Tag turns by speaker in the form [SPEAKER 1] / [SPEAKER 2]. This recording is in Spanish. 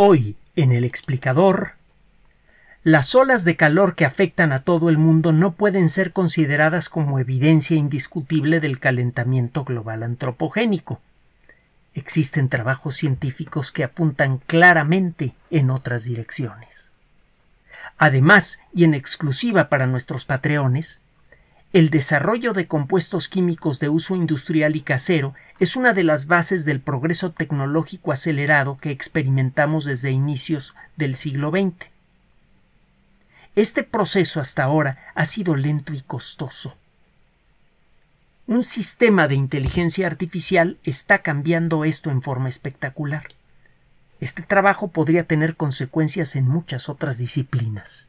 [SPEAKER 1] Hoy, en el explicador, las olas de calor que afectan a todo el mundo no pueden ser consideradas como evidencia indiscutible del calentamiento global antropogénico. Existen trabajos científicos que apuntan claramente en otras direcciones. Además, y en exclusiva para nuestros patreones, el desarrollo de compuestos químicos de uso industrial y casero es una de las bases del progreso tecnológico acelerado que experimentamos desde inicios del siglo XX. Este proceso hasta ahora ha sido lento y costoso. Un sistema de inteligencia artificial está cambiando esto en forma espectacular. Este trabajo podría tener consecuencias en muchas otras disciplinas.